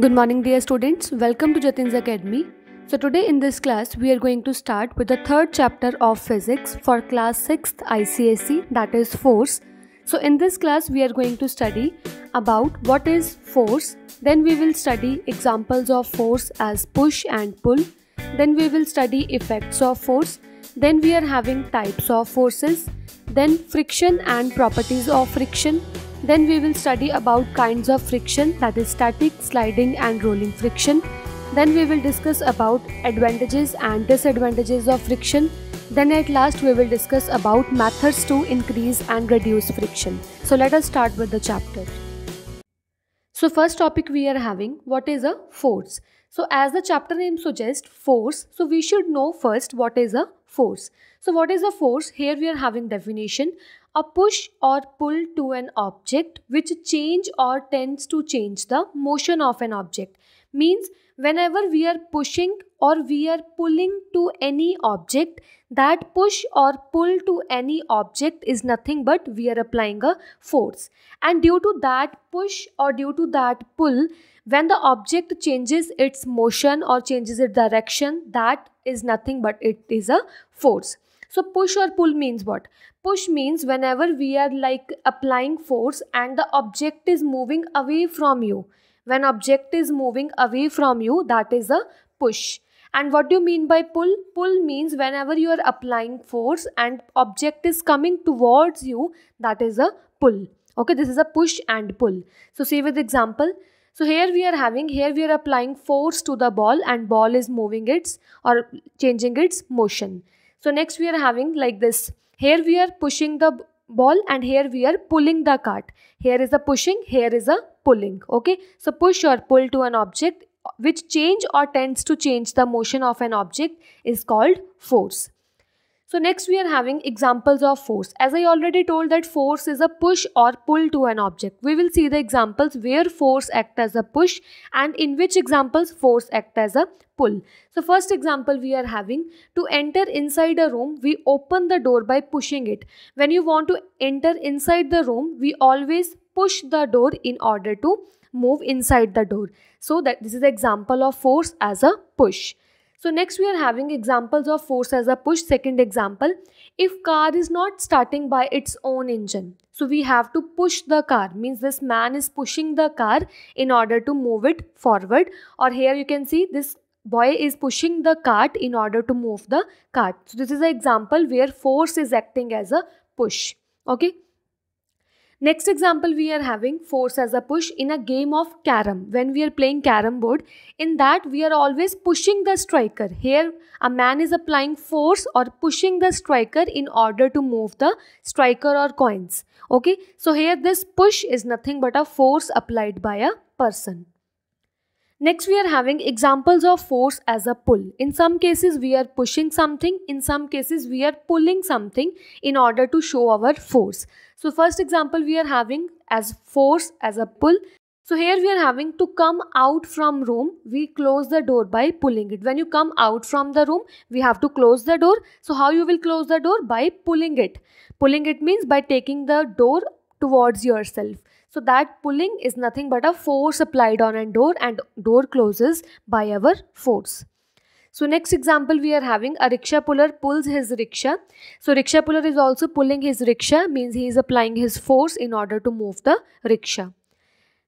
Good morning dear students, welcome to Jatin's Academy. So today in this class we are going to start with the third chapter of physics for class 6th ICSE that is force. So in this class we are going to study about what is force, then we will study examples of force as push and pull, then we will study effects of force, then we are having types of forces, then friction and properties of friction, then we will study about kinds of friction that is static, sliding and rolling friction. Then we will discuss about advantages and disadvantages of friction. Then at last we will discuss about methods to increase and reduce friction. So let us start with the chapter. So first topic we are having what is a force. So as the chapter name suggests force so we should know first what is a force. So what is a force? Here we are having definition a push or pull to an object which change or tends to change the motion of an object means whenever we are pushing or we are pulling to any object that push or pull to any object is nothing but we are applying a force and due to that push or due to that pull when the object changes its motion or changes its direction that is nothing but it is a force so push or pull means what? Push means whenever we are like applying force and the object is moving away from you. When object is moving away from you, that is a push. And what do you mean by pull? Pull means whenever you are applying force and object is coming towards you, that is a pull. Okay, this is a push and pull. So see with example. So here we are having, here we are applying force to the ball and ball is moving its or changing its motion. So next we are having like this. Here we are pushing the ball and here we are pulling the cart. Here is a pushing, here is a pulling. Okay. So push or pull to an object which change or tends to change the motion of an object is called force. So next we are having examples of force. As I already told that force is a push or pull to an object. We will see the examples where force act as a push and in which examples force act as a pull. So first example we are having to enter inside a room we open the door by pushing it. When you want to enter inside the room we always push the door in order to move inside the door. So that this is example of force as a push. So next we are having examples of force as a push. Second example, if car is not starting by its own engine. So we have to push the car means this man is pushing the car in order to move it forward or here you can see this boy is pushing the cart in order to move the cart. So this is an example where force is acting as a push. Okay. Next example we are having force as a push in a game of carom. When we are playing carom board, in that we are always pushing the striker. Here a man is applying force or pushing the striker in order to move the striker or coins. Okay, so here this push is nothing but a force applied by a person. Next, we are having examples of force as a pull. In some cases, we are pushing something. In some cases, we are pulling something in order to show our force. So, first example we are having as force as a pull. So, here we are having to come out from room. We close the door by pulling it. When you come out from the room, we have to close the door. So, how you will close the door? By pulling it. Pulling it means by taking the door towards yourself. So that pulling is nothing but a force applied on a door and door closes by our force. So next example we are having a rickshaw puller pulls his rickshaw. So rickshaw puller is also pulling his rickshaw means he is applying his force in order to move the rickshaw.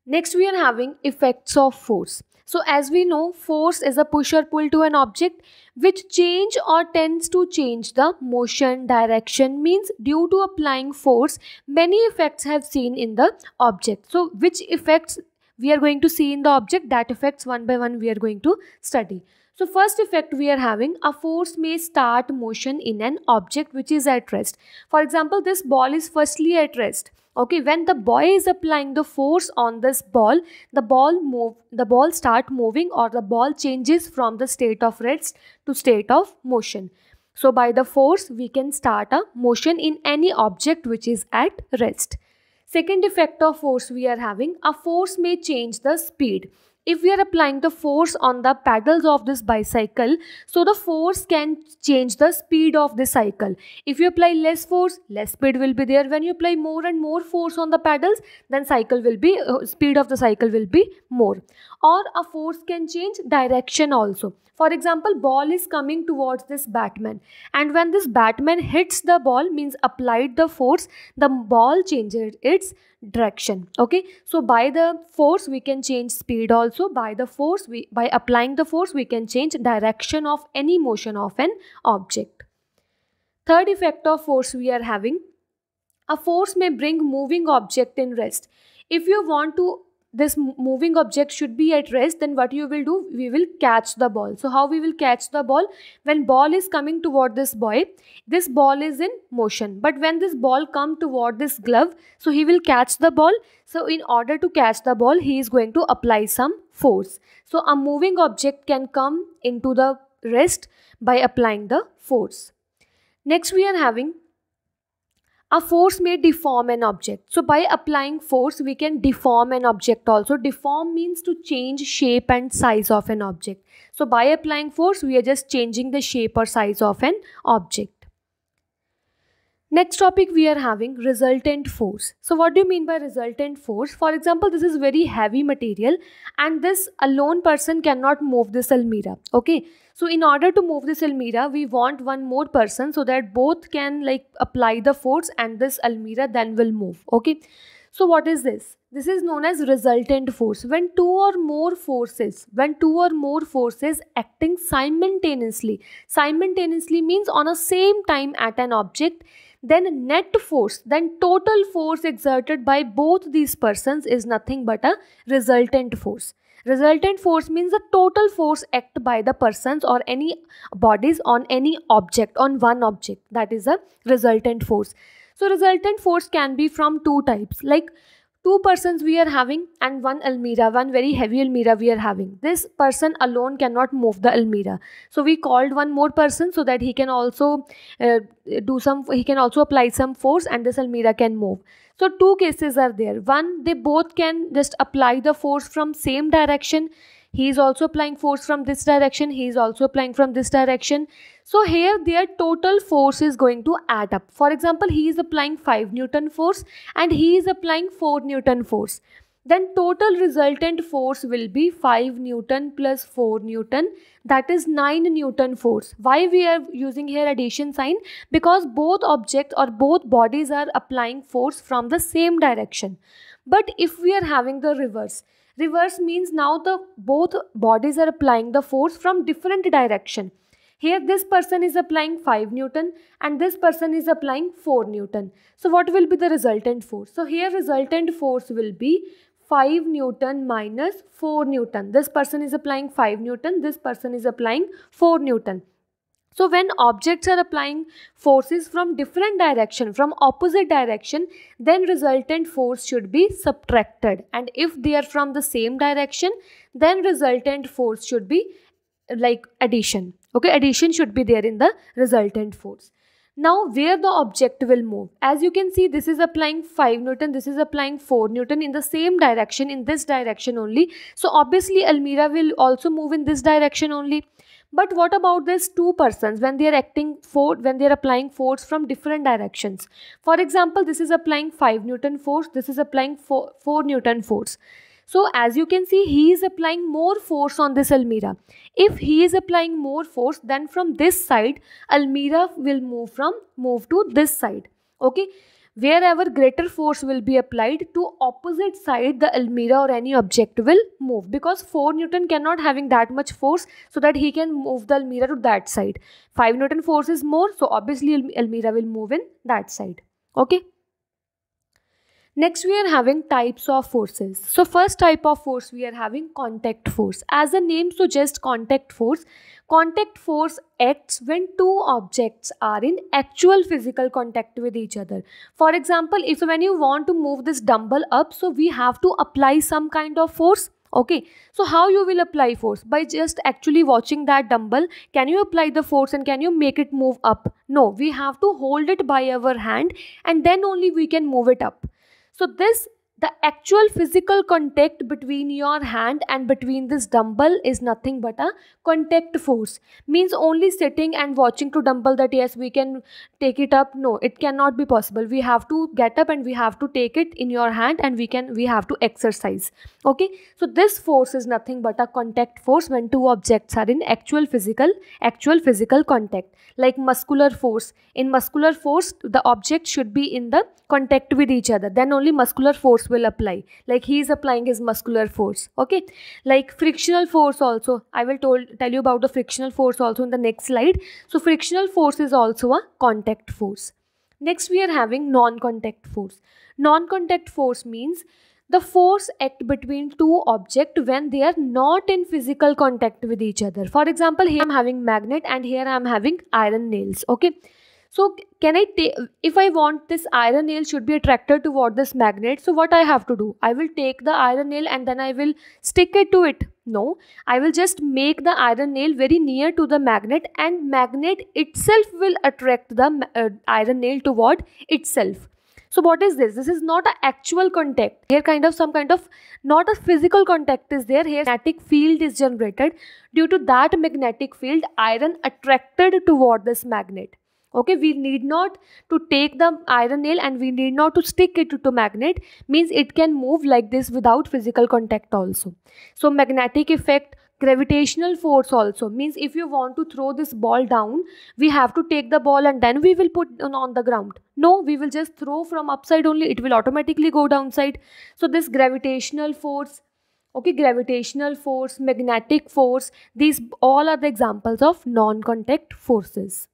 Next we are having effects of force. So as we know, force is a push or pull to an object which change or tends to change the motion direction means due to applying force, many effects have seen in the object. So which effects we are going to see in the object that effects one by one we are going to study. So first effect we are having, a force may start motion in an object which is at rest. For example, this ball is firstly at rest. Okay, when the boy is applying the force on this ball, the ball move, the ball start moving or the ball changes from the state of rest to state of motion. So by the force, we can start a motion in any object which is at rest. Second effect of force we are having, a force may change the speed if we are applying the force on the pedals of this bicycle so the force can change the speed of the cycle if you apply less force less speed will be there when you apply more and more force on the pedals then cycle will be uh, speed of the cycle will be more or a force can change direction also for example ball is coming towards this batman and when this batman hits the ball means applied the force the ball changes its direction okay so by the force we can change speed also by the force we by applying the force we can change direction of any motion of an object third effect of force we are having a force may bring moving object in rest if you want to this moving object should be at rest then what you will do we will catch the ball so how we will catch the ball when ball is coming toward this boy this ball is in motion but when this ball come toward this glove so he will catch the ball so in order to catch the ball he is going to apply some force so a moving object can come into the rest by applying the force next we are having a force may deform an object so by applying force we can deform an object also deform means to change shape and size of an object so by applying force we are just changing the shape or size of an object Next topic we are having resultant force. So what do you mean by resultant force? For example, this is very heavy material and this alone person cannot move this almirah. Okay. So in order to move this almirah, we want one more person so that both can like apply the force and this almirah then will move. Okay. So what is this? This is known as resultant force. When two or more forces, when two or more forces acting simultaneously, simultaneously means on a same time at an object, then net force, then total force exerted by both these persons is nothing but a resultant force. Resultant force means the total force act by the persons or any bodies on any object, on one object. That is a resultant force. So resultant force can be from two types like two persons we are having and one almirah one very heavy almirah we are having this person alone cannot move the almirah so we called one more person so that he can also uh, do some he can also apply some force and this almirah can move so two cases are there one they both can just apply the force from same direction he is also applying force from this direction he is also applying from this direction so here their total force is going to add up for example he is applying 5 newton force and he is applying 4 newton force then total resultant force will be 5 newton plus 4 newton that is 9 newton force why we are using here addition sign because both objects or both bodies are applying force from the same direction but if we are having the reverse Reverse means now the both bodies are applying the force from different direction. Here this person is applying 5 Newton and this person is applying 4 Newton. So what will be the resultant force? So here resultant force will be 5 Newton minus 4 Newton. This person is applying 5 Newton, this person is applying 4 Newton so when objects are applying forces from different direction from opposite direction then resultant force should be subtracted and if they are from the same direction then resultant force should be like addition okay addition should be there in the resultant force now where the object will move as you can see this is applying 5 newton this is applying 4 newton in the same direction in this direction only so obviously almira will also move in this direction only but what about these two persons when they are acting for when they are applying force from different directions for example this is applying 5 newton force this is applying 4, four newton force so as you can see he is applying more force on this almirah if he is applying more force then from this side almirah will move from move to this side okay Wherever greater force will be applied to opposite side, the Almira or any object will move because 4 Newton cannot having that much force so that he can move the Almira to that side. 5 Newton force is more so obviously Almira will move in that side. Okay. Next we are having types of forces. So first type of force we are having contact force. As the name suggests contact force, contact force acts when two objects are in actual physical contact with each other. For example, if when you want to move this dumbbell up, so we have to apply some kind of force okay so how you will apply force by just actually watching that dumbbell can you apply the force and can you make it move up no we have to hold it by our hand and then only we can move it up so this the actual physical contact between your hand and between this dumbbell is nothing but a contact force means only sitting and watching to dumbbell that yes we can take it up no it cannot be possible we have to get up and we have to take it in your hand and we can we have to exercise okay so this force is nothing but a contact force when two objects are in actual physical actual physical contact like muscular force in muscular force the object should be in the contact with each other then only muscular force will apply like he is applying his muscular force okay like frictional force also i will told, tell you about the frictional force also in the next slide so frictional force is also a contact force next we are having non contact force non contact force means the force act between two objects when they are not in physical contact with each other for example here i'm having magnet and here i'm having iron nails okay so can I take, if I want this iron nail should be attracted toward this magnet, so what I have to do? I will take the iron nail and then I will stick it to it. No, I will just make the iron nail very near to the magnet and magnet itself will attract the uh, iron nail toward itself. So what is this? This is not an actual contact. Here kind of some kind of not a physical contact is there. Here magnetic field is generated. Due to that magnetic field, iron attracted toward this magnet okay we need not to take the iron nail and we need not to stick it to magnet means it can move like this without physical contact also so magnetic effect gravitational force also means if you want to throw this ball down we have to take the ball and then we will put on the ground no we will just throw from upside only it will automatically go downside so this gravitational force okay gravitational force magnetic force these all are the examples of non contact forces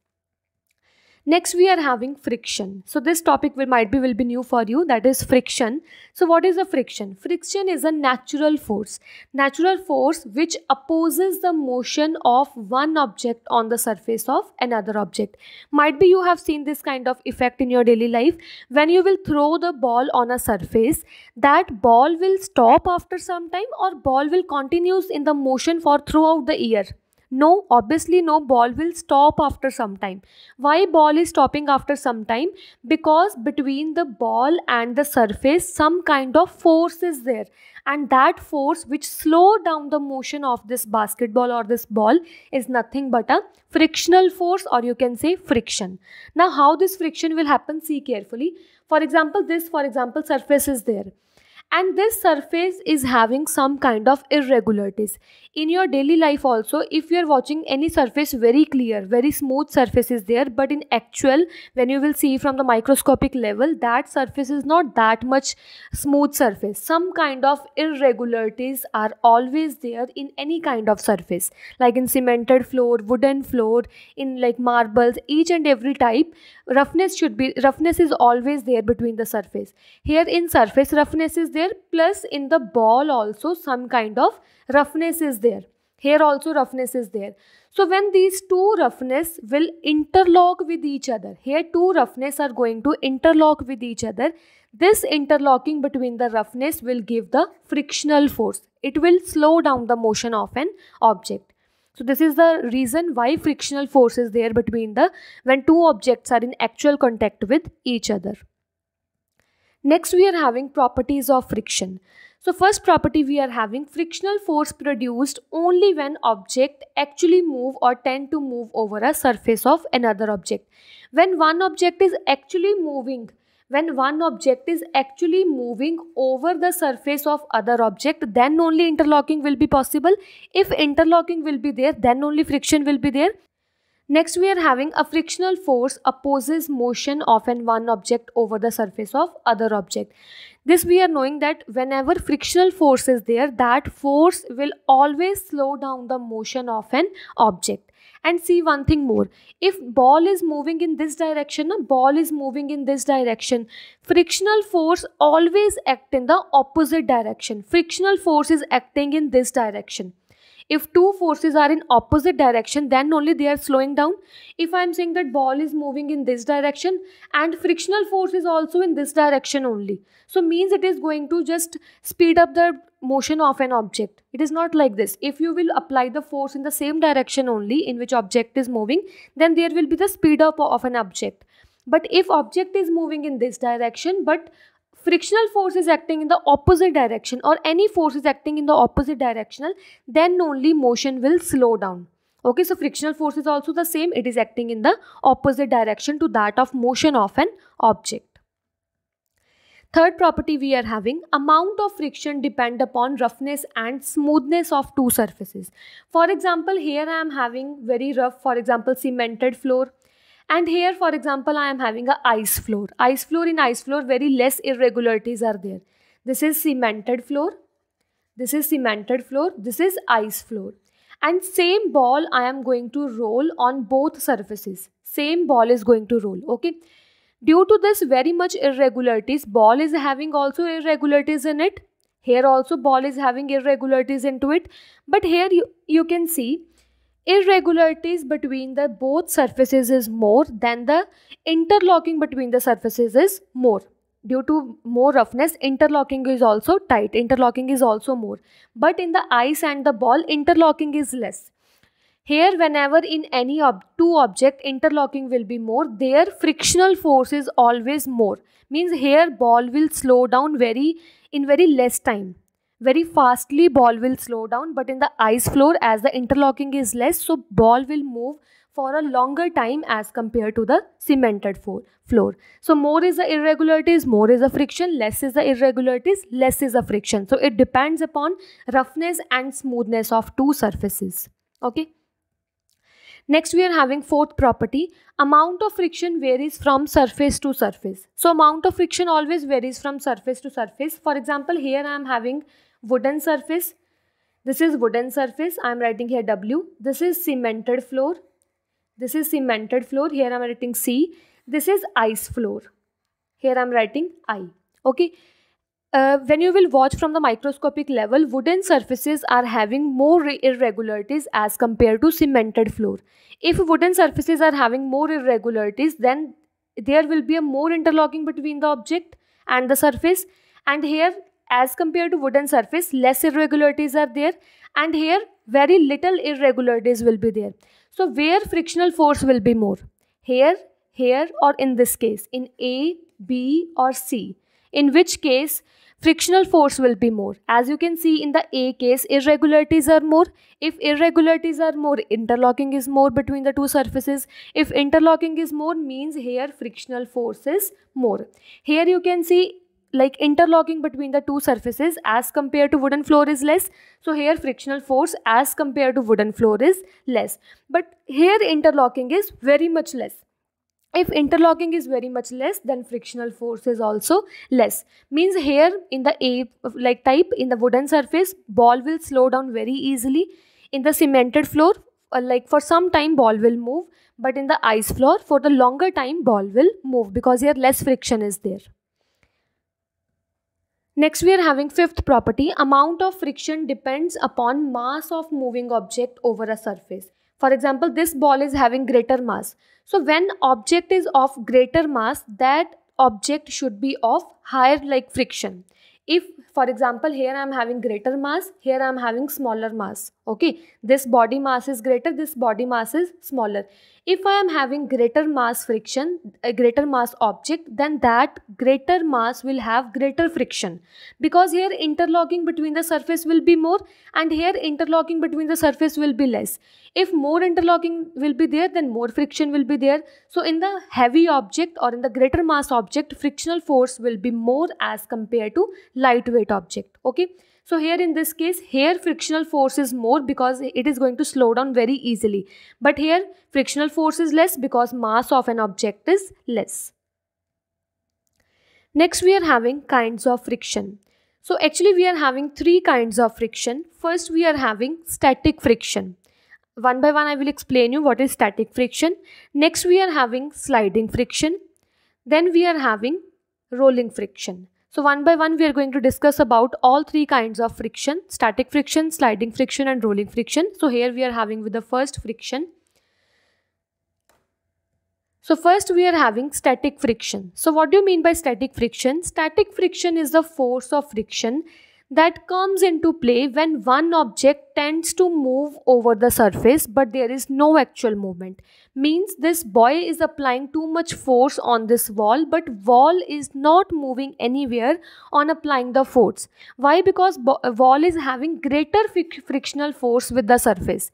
Next we are having friction. So this topic will might be will be new for you that is friction. So what is a friction? Friction is a natural force. Natural force which opposes the motion of one object on the surface of another object. Might be you have seen this kind of effect in your daily life when you will throw the ball on a surface that ball will stop after some time or ball will continues in the motion for throughout the year no, obviously no, ball will stop after some time. Why ball is stopping after some time? Because between the ball and the surface, some kind of force is there. And that force which slow down the motion of this basketball or this ball is nothing but a frictional force or you can say friction. Now how this friction will happen, see carefully. For example, this for example surface is there and this surface is having some kind of irregularities in your daily life also if you are watching any surface very clear very smooth surface is there but in actual when you will see from the microscopic level that surface is not that much smooth surface some kind of irregularities are always there in any kind of surface like in cemented floor wooden floor in like marbles each and every type roughness should be roughness is always there between the surface here in surface roughness is there there plus in the ball also some kind of roughness is there here also roughness is there so when these two roughness will interlock with each other here two roughness are going to interlock with each other this interlocking between the roughness will give the frictional force it will slow down the motion of an object so this is the reason why frictional force is there between the when two objects are in actual contact with each other Next, we are having properties of friction. So first property we are having frictional force produced only when object actually move or tend to move over a surface of another object. When one object is actually moving, when one object is actually moving over the surface of other object then only interlocking will be possible if interlocking will be there then only friction will be there Next, we are having a frictional force opposes motion of an one object over the surface of other object. This we are knowing that whenever frictional force is there, that force will always slow down the motion of an object. And see one thing more, if ball is moving in this direction, a ball is moving in this direction, frictional force always act in the opposite direction. Frictional force is acting in this direction if two forces are in opposite direction then only they are slowing down if i am saying that ball is moving in this direction and frictional force is also in this direction only so means it is going to just speed up the motion of an object it is not like this if you will apply the force in the same direction only in which object is moving then there will be the speed up of an object but if object is moving in this direction but frictional force is acting in the opposite direction or any force is acting in the opposite directional, then only motion will slow down. Okay, so frictional force is also the same. It is acting in the opposite direction to that of motion of an object. Third property we are having, amount of friction depend upon roughness and smoothness of two surfaces. For example, here I am having very rough, for example, cemented floor and here, for example, I am having a ice floor. Ice floor in ice floor, very less irregularities are there. This is cemented floor. This is cemented floor. This is ice floor. And same ball I am going to roll on both surfaces. Same ball is going to roll. Okay. Due to this very much irregularities, ball is having also irregularities in it. Here also ball is having irregularities into it. But here you, you can see irregularities between the both surfaces is more than the interlocking between the surfaces is more due to more roughness interlocking is also tight interlocking is also more but in the ice and the ball interlocking is less here whenever in any ob two object interlocking will be more their frictional force is always more means here ball will slow down very in very less time very fastly ball will slow down but in the ice floor as the interlocking is less so ball will move for a longer time as compared to the cemented floor. So more is the irregularities, more is the friction, less is the irregularities, less is the friction. So it depends upon roughness and smoothness of two surfaces. Okay. Next we are having fourth property. Amount of friction varies from surface to surface. So amount of friction always varies from surface to surface. For example, here I am having wooden surface this is wooden surface i am writing here w this is cemented floor this is cemented floor here i am writing c this is ice floor here i am writing i okay uh, when you will watch from the microscopic level, wooden surfaces are having more irregularities as compared to cemented floor. If wooden surfaces are having more irregularities, then there will be a more interlocking between the object and the surface. And here as compared to wooden surface less irregularities are there and here very little irregularities will be there so where frictional force will be more here here or in this case in a b or c in which case frictional force will be more as you can see in the a case irregularities are more if irregularities are more interlocking is more between the two surfaces if interlocking is more means here frictional force is more here you can see like interlocking between the two surfaces as compared to wooden floor is less so here frictional force as compared to wooden floor is less but here interlocking is very much less if interlocking is very much less then frictional force is also less means here in the a like type in the wooden surface ball will slow down very easily in the cemented floor uh, like for some time ball will move but in the ice floor for the longer time ball will move because here less friction is there Next we are having fifth property amount of friction depends upon mass of moving object over a surface. For example this ball is having greater mass. So when object is of greater mass that object should be of higher like friction. If for example here I am having greater mass here I am having smaller mass okay this body mass is greater this body mass is smaller if i am having greater mass friction a greater mass object then that greater mass will have greater friction because here interlocking between the surface will be more and here interlocking between the surface will be less if more interlocking will be there then more friction will be there so in the heavy object or in the greater mass object frictional force will be more as compared to lightweight object okay so here in this case, here frictional force is more because it is going to slow down very easily. But here frictional force is less because mass of an object is less. Next we are having kinds of friction. So actually we are having three kinds of friction. First we are having static friction. One by one I will explain you what is static friction. Next we are having sliding friction. Then we are having rolling friction. So one by one we are going to discuss about all three kinds of friction, static friction, sliding friction and rolling friction. So here we are having with the first friction. So first we are having static friction. So what do you mean by static friction? Static friction is the force of friction that comes into play when one object tends to move over the surface but there is no actual movement means this boy is applying too much force on this wall but wall is not moving anywhere on applying the force why because wall is having greater frictional force with the surface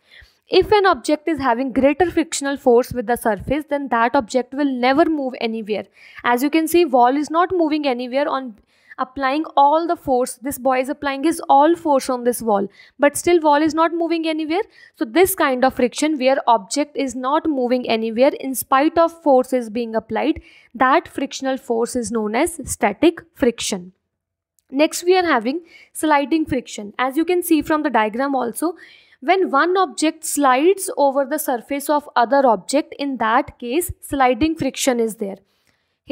if an object is having greater frictional force with the surface then that object will never move anywhere as you can see wall is not moving anywhere on applying all the force this boy is applying his all force on this wall but still wall is not moving anywhere so this kind of friction where object is not moving anywhere in spite of forces being applied that frictional force is known as static friction next we are having sliding friction as you can see from the diagram also when one object slides over the surface of other object in that case sliding friction is there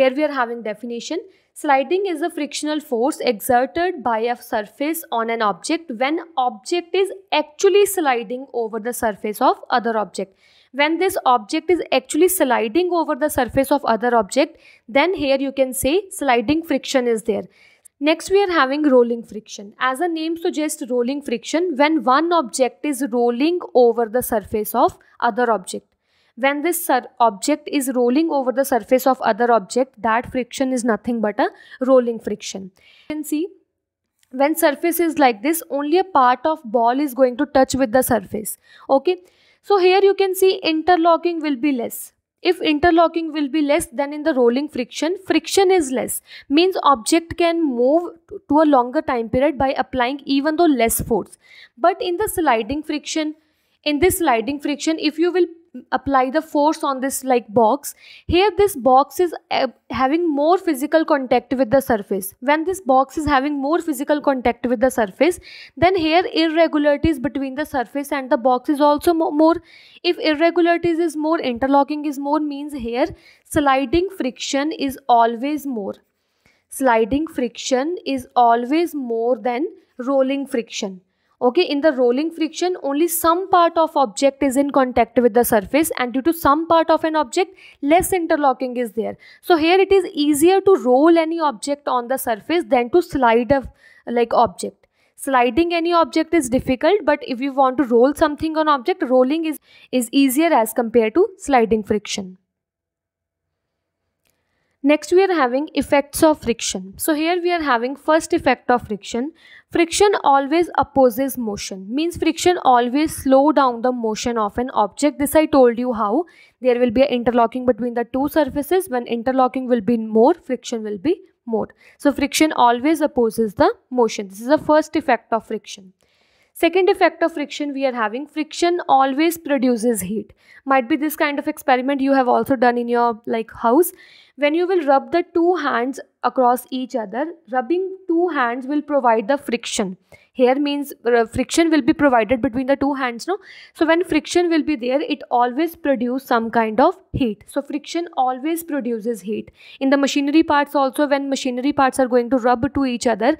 here we are having definition Sliding is a frictional force exerted by a surface on an object when object is actually sliding over the surface of other object. When this object is actually sliding over the surface of other object, then here you can say sliding friction is there. Next we are having rolling friction. As the name suggests rolling friction when one object is rolling over the surface of other object when this object is rolling over the surface of other object that friction is nothing but a rolling friction you can see when surface is like this only a part of ball is going to touch with the surface okay so here you can see interlocking will be less if interlocking will be less than in the rolling friction friction is less means object can move to a longer time period by applying even though less force but in the sliding friction in this sliding friction if you will apply the force on this like box here this box is uh, having more physical contact with the surface when this box is having more physical contact with the surface then here irregularities between the surface and the box is also mo more if irregularities is more interlocking is more means here sliding friction is always more sliding friction is always more than rolling friction okay in the rolling friction only some part of object is in contact with the surface and due to some part of an object less interlocking is there so here it is easier to roll any object on the surface than to slide a like object sliding any object is difficult but if you want to roll something on object rolling is is easier as compared to sliding friction Next we are having effects of friction. So here we are having first effect of friction. Friction always opposes motion. Means friction always slow down the motion of an object. This I told you how. There will be interlocking between the two surfaces. When interlocking will be more, friction will be more. So friction always opposes the motion. This is the first effect of friction. Second effect of friction we are having, friction always produces heat. Might be this kind of experiment you have also done in your like house. When you will rub the two hands across each other, rubbing two hands will provide the friction here means uh, friction will be provided between the two hands no so when friction will be there it always produce some kind of heat so friction always produces heat in the machinery parts also when machinery parts are going to rub to each other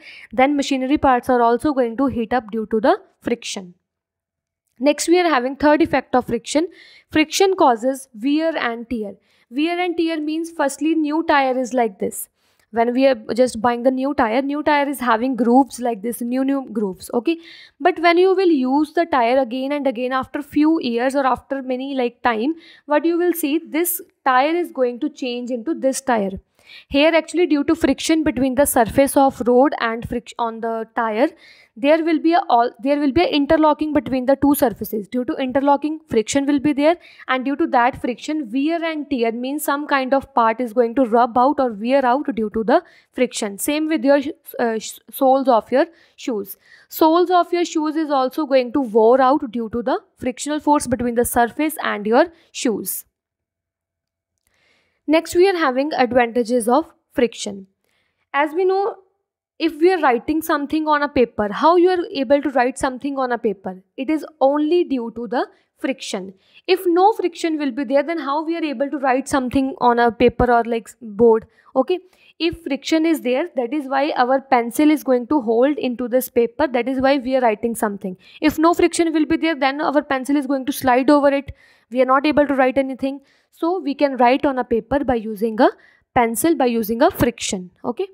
then machinery parts are also going to heat up due to the friction next we are having third effect of friction friction causes wear and tear wear and tear means firstly new tire is like this when we are just buying the new tire new tire is having grooves like this new new grooves okay but when you will use the tire again and again after few years or after many like time what you will see this tire is going to change into this tire here actually due to friction between the surface of road and friction on the tire there will be a all there will be interlocking between the two surfaces due to interlocking friction will be there and due to that friction wear and tear means some kind of part is going to rub out or wear out due to the friction same with your uh, soles of your shoes soles of your shoes is also going to wear out due to the frictional force between the surface and your shoes next we are having advantages of friction as we know if we are writing something on a paper how you are able to write something on a paper it is only due to the friction if no friction will be there then how we are able to write something on a paper or like board okay if friction is there that is why our pencil is going to hold into this paper that is why we are writing something if no friction will be there then our pencil is going to slide over it we are not able to write anything so we can write on a paper by using a pencil by using a friction okay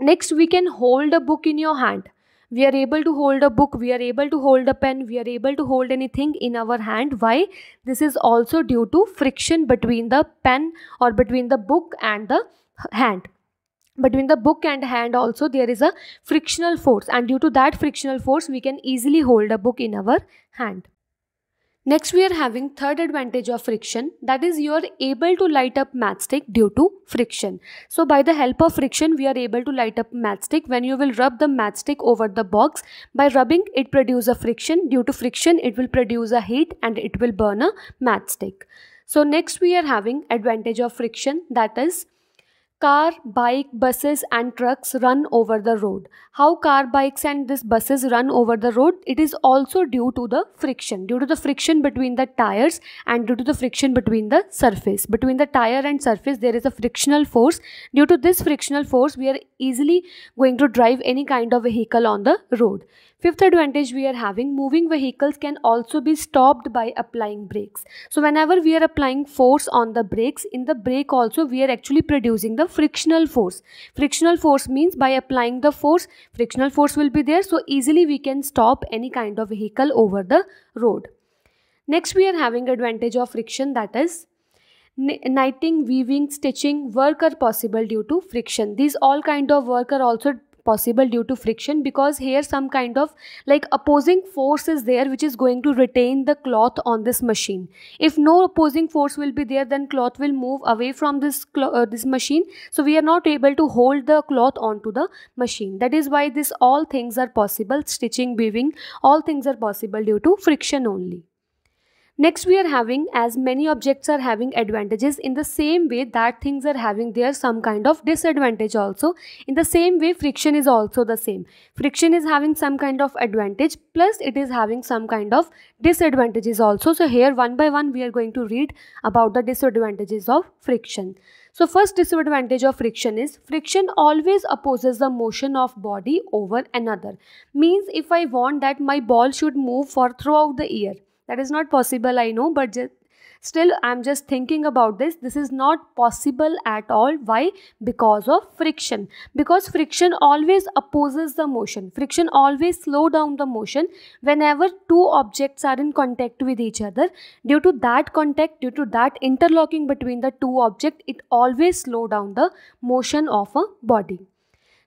next we can hold a book in your hand we are able to hold a book we are able to hold a pen we are able to hold anything in our hand why this is also due to friction between the pen or between the book and the hand between the book and hand also there is a frictional force and due to that frictional force we can easily hold a book in our hand Next we are having third advantage of friction that is you are able to light up matchstick due to friction. So by the help of friction we are able to light up matchstick when you will rub the matchstick over the box. By rubbing it produces a friction. Due to friction it will produce a heat and it will burn a matchstick. So next we are having advantage of friction that is Car, bike, buses and trucks run over the road. How car, bikes and this buses run over the road? It is also due to the friction, due to the friction between the tires and due to the friction between the surface. Between the tire and surface there is a frictional force. Due to this frictional force we are easily going to drive any kind of vehicle on the road. Fifth advantage we are having, moving vehicles can also be stopped by applying brakes. So whenever we are applying force on the brakes, in the brake also we are actually producing the frictional force. Frictional force means by applying the force, frictional force will be there. So easily we can stop any kind of vehicle over the road. Next we are having advantage of friction that is knitting, weaving, stitching work are possible due to friction. These all kind of work are also possible due to friction because here some kind of like opposing force is there which is going to retain the cloth on this machine. If no opposing force will be there then cloth will move away from this, uh, this machine. So we are not able to hold the cloth onto the machine. That is why this all things are possible. Stitching, weaving, all things are possible due to friction only. Next we are having as many objects are having advantages in the same way that things are having their some kind of disadvantage also. In the same way friction is also the same. Friction is having some kind of advantage plus it is having some kind of disadvantages also. So here one by one we are going to read about the disadvantages of friction. So first disadvantage of friction is friction always opposes the motion of body over another. Means if I want that my ball should move for throughout the year that is not possible i know but just, still i'm just thinking about this this is not possible at all why because of friction because friction always opposes the motion friction always slow down the motion whenever two objects are in contact with each other due to that contact due to that interlocking between the two objects it always slow down the motion of a body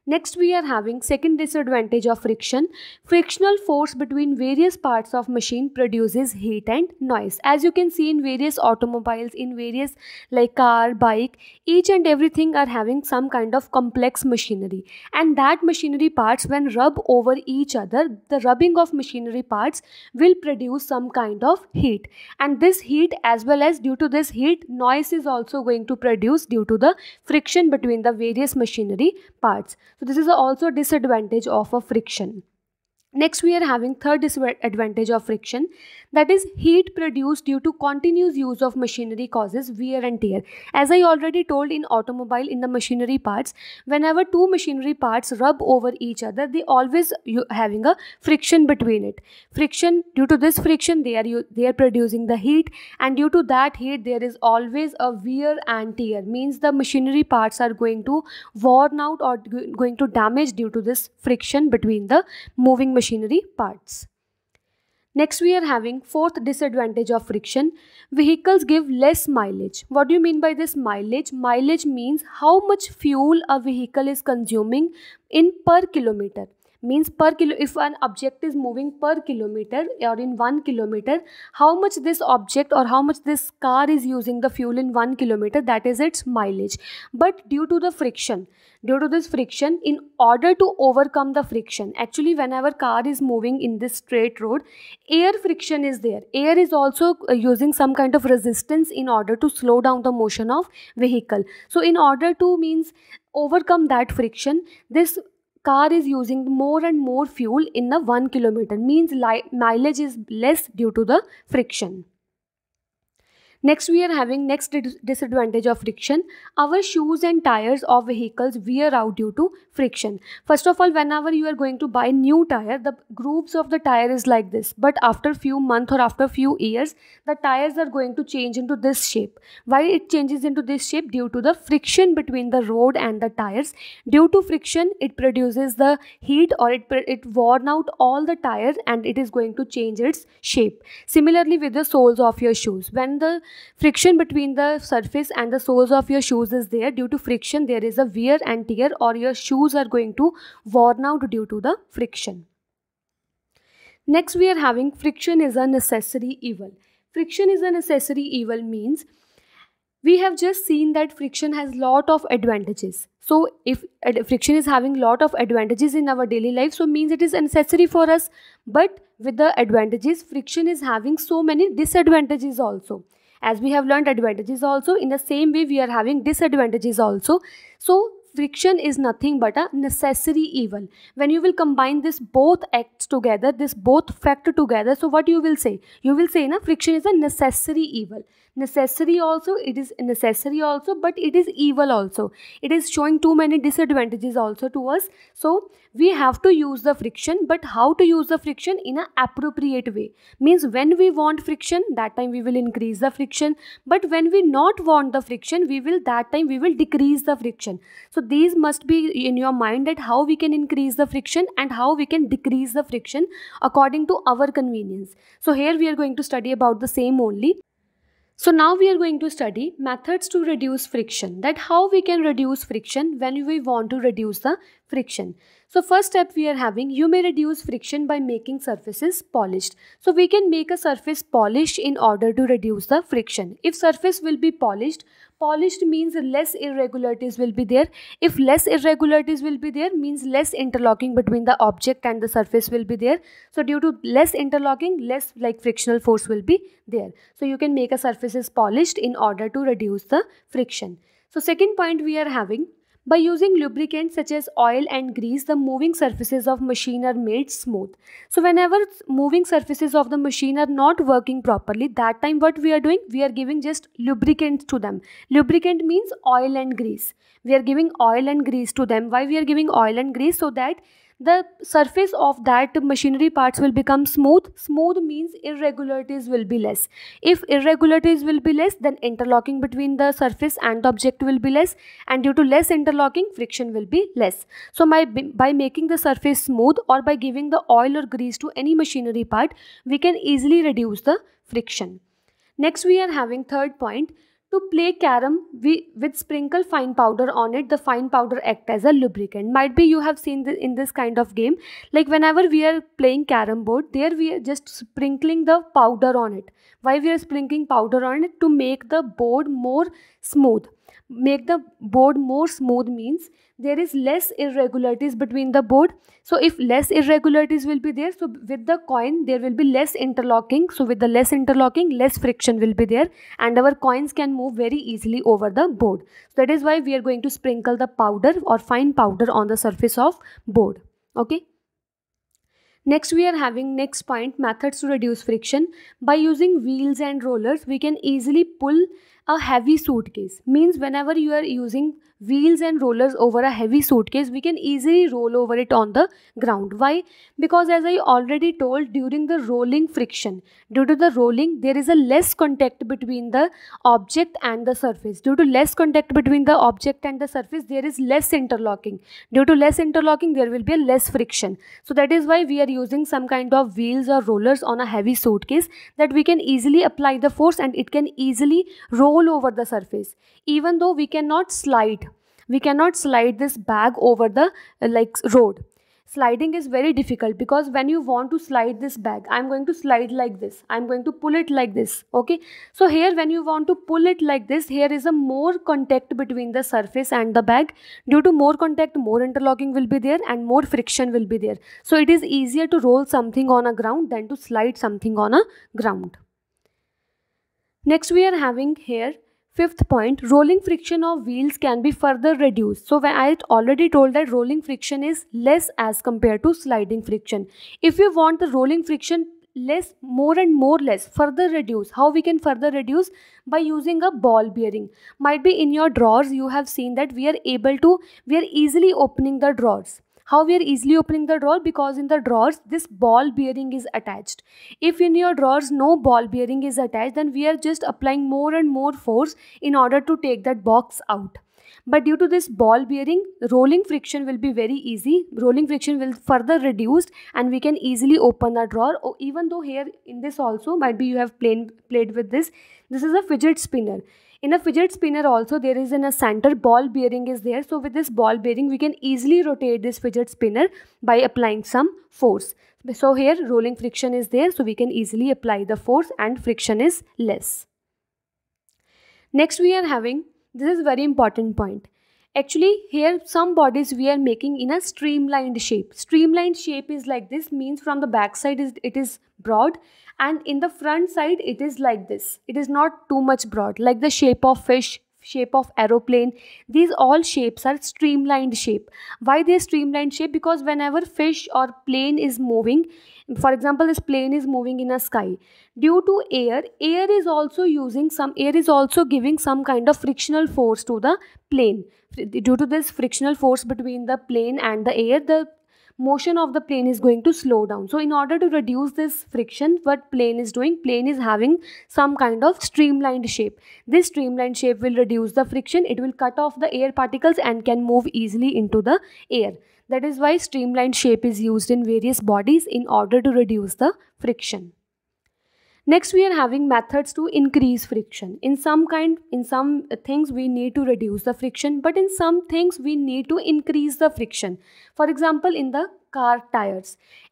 Next we are having second disadvantage of friction. Frictional force between various parts of machine produces heat and noise. As you can see in various automobiles, in various like car, bike, each and everything are having some kind of complex machinery. And that machinery parts when rub over each other, the rubbing of machinery parts will produce some kind of heat. And this heat as well as due to this heat, noise is also going to produce due to the friction between the various machinery parts. So this is also a disadvantage of a friction. Next, we are having third disadvantage of friction, that is heat produced due to continuous use of machinery causes wear and tear. As I already told in automobile, in the machinery parts, whenever two machinery parts rub over each other, they always having a friction between it. Friction, due to this friction, they are, they are producing the heat and due to that heat, there is always a wear and tear. Means the machinery parts are going to worn out or going to damage due to this friction between the moving machinery machinery parts. Next, we are having fourth disadvantage of friction. Vehicles give less mileage. What do you mean by this mileage? Mileage means how much fuel a vehicle is consuming in per kilometer means per kilo if an object is moving per kilometer or in 1 kilometer how much this object or how much this car is using the fuel in 1 kilometer that is its mileage but due to the friction due to this friction in order to overcome the friction actually whenever car is moving in this straight road air friction is there air is also uh, using some kind of resistance in order to slow down the motion of vehicle so in order to means overcome that friction this car is using more and more fuel in the 1 kilometer means mileage is less due to the friction Next, we are having next disadvantage of friction. Our shoes and tires of vehicles wear out due to friction. First of all, whenever you are going to buy new tire, the grooves of the tire is like this. But after few months or after few years, the tires are going to change into this shape. Why it changes into this shape? Due to the friction between the road and the tires. Due to friction, it produces the heat or it, it worn out all the tires and it is going to change its shape. Similarly with the soles of your shoes. When the friction between the surface and the soles of your shoes is there due to friction there is a wear and tear or your shoes are going to worn out due to the friction next we are having friction is a necessary evil friction is a necessary evil means we have just seen that friction has lot of advantages so if friction is having lot of advantages in our daily life so means it is necessary for us but with the advantages friction is having so many disadvantages also as we have learned advantages also in the same way we are having disadvantages also so friction is nothing but a necessary evil when you will combine this both acts together this both factor together so what you will say you will say na friction is a necessary evil necessary also it is necessary also but it is evil also it is showing too many disadvantages also to us so we have to use the friction but how to use the friction in an appropriate way means when we want friction that time we will increase the friction but when we not want the friction we will that time we will decrease the friction so these must be in your mind that how we can increase the friction and how we can decrease the friction according to our convenience so here we are going to study about the same only so now we are going to study methods to reduce friction that how we can reduce friction when we want to reduce the friction. So first step we are having, you may reduce friction by making surfaces polished. So we can make a surface polished in order to reduce the friction. If surface will be polished, polished means less irregularities will be there. If less irregularities will be there, means less interlocking between the object and the surface will be there. So due to less interlocking, less like frictional force will be there. So you can make a surfaces polished in order to reduce the friction. So second point we are having, by using lubricants such as oil and grease, the moving surfaces of machine are made smooth. So whenever moving surfaces of the machine are not working properly, that time what we are doing? We are giving just lubricants to them. Lubricant means oil and grease. We are giving oil and grease to them. Why we are giving oil and grease? So that the surface of that machinery parts will become smooth smooth means irregularities will be less if irregularities will be less then interlocking between the surface and the object will be less and due to less interlocking friction will be less so my, by making the surface smooth or by giving the oil or grease to any machinery part we can easily reduce the friction next we are having third point to play carom we, with sprinkle fine powder on it, the fine powder act as a lubricant. Might be you have seen this in this kind of game. Like whenever we are playing carom board, there we are just sprinkling the powder on it. Why we are sprinkling powder on it? To make the board more smooth make the board more smooth means there is less irregularities between the board so if less irregularities will be there so with the coin there will be less interlocking so with the less interlocking less friction will be there and our coins can move very easily over the board so that is why we are going to sprinkle the powder or fine powder on the surface of board okay Next we are having next point methods to reduce friction. By using wheels and rollers we can easily pull a heavy suitcase means whenever you are using wheels and rollers over a heavy suitcase we can easily roll over it on the ground why because as i already told during the rolling friction due to the rolling there is a less contact between the object and the surface due to less contact between the object and the surface there is less interlocking due to less interlocking there will be a less friction so that is why we are using some kind of wheels or rollers on a heavy suitcase that we can easily apply the force and it can easily roll over the surface even though we cannot slide we cannot slide this bag over the uh, like road sliding is very difficult because when you want to slide this bag i'm going to slide like this i'm going to pull it like this okay so here when you want to pull it like this here is a more contact between the surface and the bag due to more contact more interlocking will be there and more friction will be there so it is easier to roll something on a ground than to slide something on a ground Next we are having here fifth point rolling friction of wheels can be further reduced. So I already told that rolling friction is less as compared to sliding friction. If you want the rolling friction less more and more less further reduce how we can further reduce by using a ball bearing might be in your drawers you have seen that we are able to we are easily opening the drawers how we are easily opening the drawer? Because in the drawers, this ball bearing is attached. If in your drawers no ball bearing is attached, then we are just applying more and more force in order to take that box out but due to this ball bearing rolling friction will be very easy rolling friction will further reduced and we can easily open the drawer or oh, even though here in this also might be you have played played with this this is a fidget spinner in a fidget spinner also there is in a center ball bearing is there. So with this ball bearing we can easily rotate this fidget spinner by applying some force. So here rolling friction is there so we can easily apply the force and friction is less. Next we are having this is very important point actually here some bodies we are making in a streamlined shape streamlined shape is like this means from the back side is it is broad and in the front side it is like this it is not too much broad like the shape of fish shape of aeroplane these all shapes are streamlined shape why they streamlined shape because whenever fish or plane is moving for example this plane is moving in a sky due to air air is also using some air is also giving some kind of frictional force to the plane due to this frictional force between the plane and the air the motion of the plane is going to slow down so in order to reduce this friction what plane is doing plane is having some kind of streamlined shape this streamlined shape will reduce the friction it will cut off the air particles and can move easily into the air that is why streamlined shape is used in various bodies in order to reduce the friction. Next, we are having methods to increase friction. In some kind, in some things we need to reduce the friction, but in some things we need to increase the friction. For example, in the car tires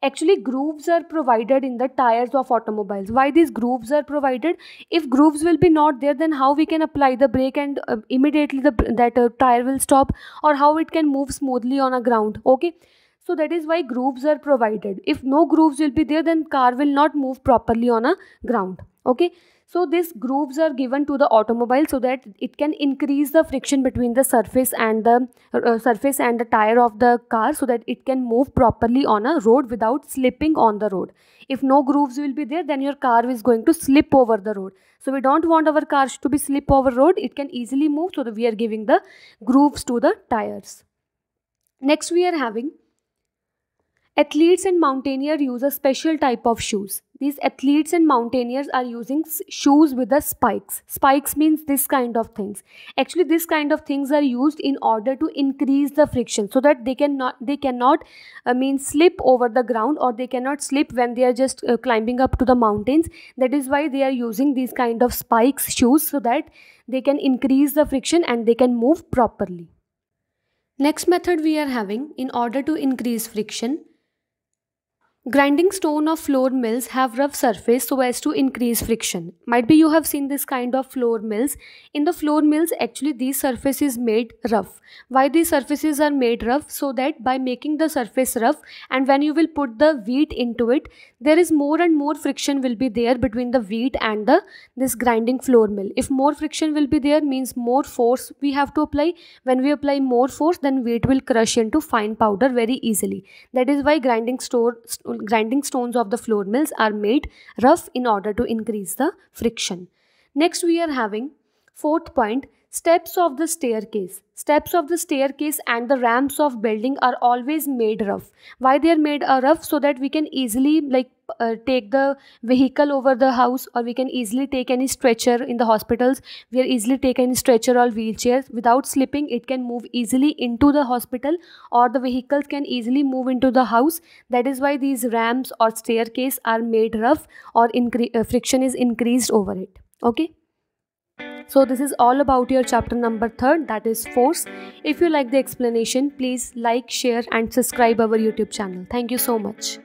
actually grooves are provided in the tires of automobiles why these grooves are provided if grooves will be not there then how we can apply the brake and uh, immediately the that uh, tire will stop or how it can move smoothly on a ground okay so that is why grooves are provided. If no grooves will be there, then car will not move properly on a ground. Okay. So these grooves are given to the automobile so that it can increase the friction between the surface and the uh, surface and the tire of the car so that it can move properly on a road without slipping on the road. If no grooves will be there then your car is going to slip over the road. So we don't want our cars to be slip over road. It can easily move so we are giving the grooves to the tires. Next we are having Athletes and mountaineers use a special type of shoes. These athletes and mountaineers are using shoes with the spikes. Spikes means this kind of things. Actually, this kind of things are used in order to increase the friction so that they cannot they cannot uh, mean slip over the ground or they cannot slip when they are just uh, climbing up to the mountains. That is why they are using these kind of spikes shoes so that they can increase the friction and they can move properly. Next method we are having in order to increase friction Grinding stone of floor mills have rough surface so as to increase friction. Might be you have seen this kind of floor mills. In the floor mills actually these surfaces made rough. Why these surfaces are made rough? So that by making the surface rough and when you will put the wheat into it there is more and more friction will be there between the wheat and the this grinding floor mill. If more friction will be there means more force we have to apply. When we apply more force then wheat will crush into fine powder very easily. That is why grinding store grinding stones of the flour mills are made rough in order to increase the friction. Next we are having fourth point steps of the staircase steps of the staircase and the ramps of building are always made rough why they are made uh, rough so that we can easily like uh, take the vehicle over the house or we can easily take any stretcher in the hospitals we are easily take any stretcher or wheelchair without slipping it can move easily into the hospital or the vehicles can easily move into the house that is why these ramps or staircase are made rough or incre- uh, friction is increased over it okay so this is all about your chapter number 3 that is force. If you like the explanation please like, share and subscribe our YouTube channel. Thank you so much.